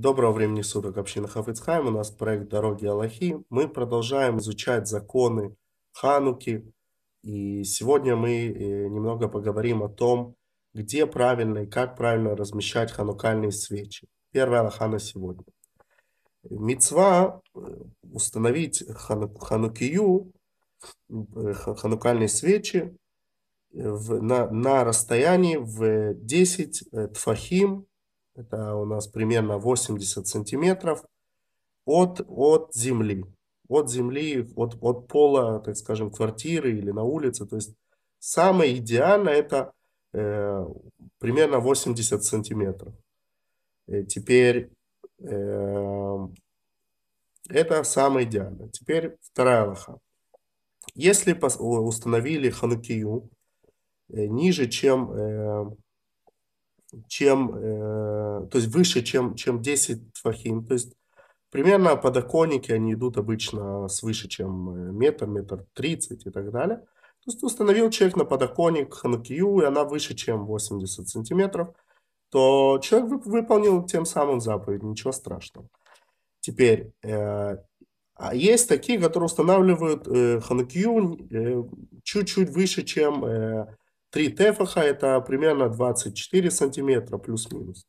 Доброго времени суток, община Хафицхайм. У нас проект «Дороги Аллахи». Мы продолжаем изучать законы Хануки. И сегодня мы э, немного поговорим о том, где правильно и как правильно размещать ханукальные свечи. Первая Аллаха на сегодня. Мецва э, установить хану, ханукию, э, ханукальные свечи в, на, на расстоянии в 10 тфахим это у нас примерно 80 сантиметров от, от земли, от земли, от, от пола, так скажем, квартиры или на улице. То есть самое идеальное это э, примерно 80 сантиметров. И э, теперь э, это самое идеальное. Теперь вторая лоха. Если установили ханукию э, ниже, чем э, чем, э, то есть выше, чем, чем 10 фахим. То есть примерно подоконники, они идут обычно свыше, чем э, метр, метр 30 и так далее. То есть установил человек на подоконник ханукию, и она выше, чем 80 сантиметров, то человек выполнил тем самым заповедь, ничего страшного. Теперь, э, а есть такие, которые устанавливают э, ханукию э, чуть-чуть выше, чем э, 3 ТФХ это примерно 24 сантиметра плюс-минус.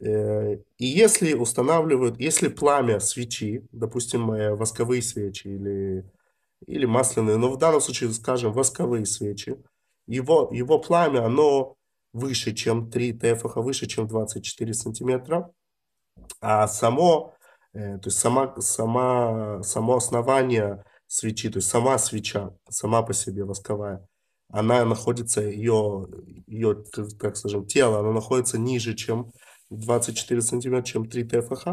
Э, и если устанавливают, если пламя свечи, допустим, э, восковые свечи или, или масляные, но в данном случае, скажем, восковые свечи, его, его пламя, оно выше, чем 3 ТФХ, выше, чем 24 сантиметра, а само, э, то есть сама, сама, само основание свечи, то есть сама свеча, сама по себе восковая, она находится, ее, ее так скажем, тело, оно находится ниже, чем 24 сантиметра, чем 3 ТФХ.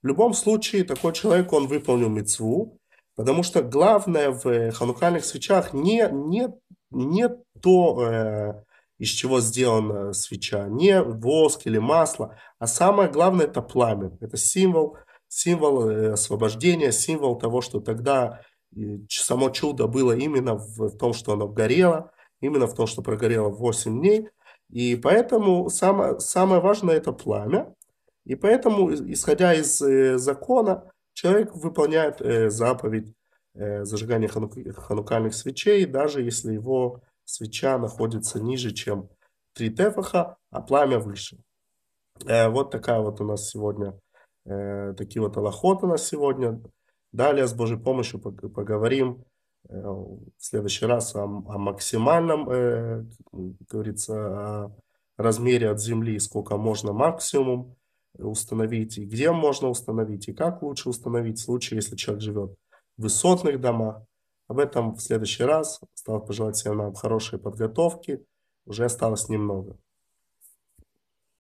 В любом случае, такой человек, он выполнил мецву, потому что главное в э, ханукальных свечах не, не, не то, э, из чего сделана свеча, не воск или масло, а самое главное это пламя, это символ, символ э, освобождения, символ того, что тогда само чудо было именно в, в том, что оно горело, именно в том, что прогорело 8 дней. И поэтому самое, самое важное – это пламя. И поэтому, исходя из э, закона, человек выполняет э, заповедь э, зажигания хану, ханукальных свечей, даже если его свеча находится ниже, чем 3 тефаха, а пламя выше. Э, вот такая вот у нас сегодня, э, такие вот аллахот у нас сегодня – Далее с Божьей помощью поговорим э, в следующий раз о, о максимальном, э, говорится, о размере от земли, сколько можно максимум установить, и где можно установить, и как лучше установить в случае, если человек живет в высотных домах. Об этом в следующий раз. Стал пожелать всем нам хорошей подготовки. Уже осталось немного.